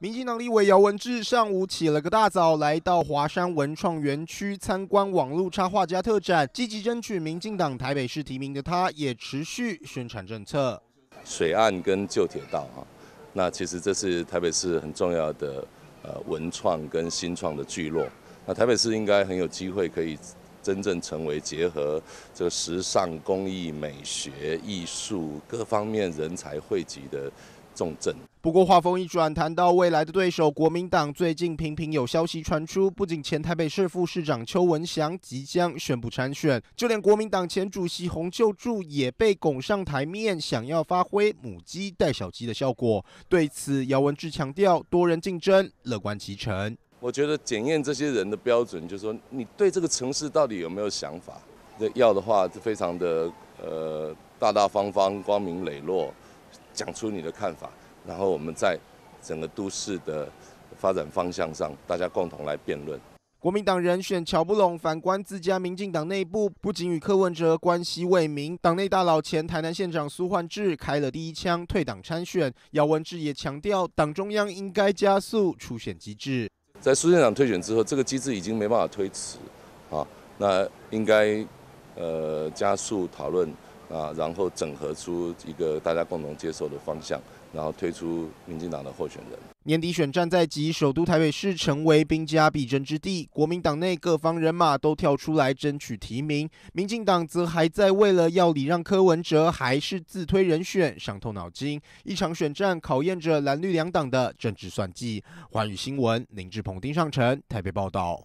民进党立委姚文智上午起了个大早，来到华山文创园区参观网络插画家特展，积极争取民进党台北市提名的他，也持续宣传政策。水岸跟旧铁道啊，那其实这是台北市很重要的呃文创跟新创的聚落，那台北市应该很有机会可以真正成为结合这个时尚、工艺、美学、艺术各方面人才汇集的。重症。不过话锋一转，谈到未来的对手国民党，最近频频有消息传出，不仅前台北市副市长邱文祥即将宣布参选，就连国民党前主席洪秀柱也被拱上台面，想要发挥母鸡带小鸡的效果。对此，姚文智强调，多人竞争，乐观其成。我觉得检验这些人的标准，就是说你对这个城市到底有没有想法。要的话，是非常的呃大大方方、光明磊落。讲出你的看法，然后我们在整个都市的发展方向上，大家共同来辩论。国民党人选乔布隆，反观自家民进党内部，不仅与柯文哲关系未明，党内大佬前台南县长苏焕智开了第一枪，退党参选。姚文智也强调，党中央应该加速初选机制。在苏县长退选之后，这个机制已经没办法推迟啊，那应该呃加速讨论。啊，然后整合出一个大家共同接受的方向，然后推出民进党的候选人。年底选战在即，首都台北市成为兵家必争之地，国民党内各方人马都跳出来争取提名，民进党则还在为了要礼让柯文哲还是自推人选伤透脑筋。一场选战考验着蓝绿两党的政治算计。环宇新闻，林志鹏、丁尚成，台北报道。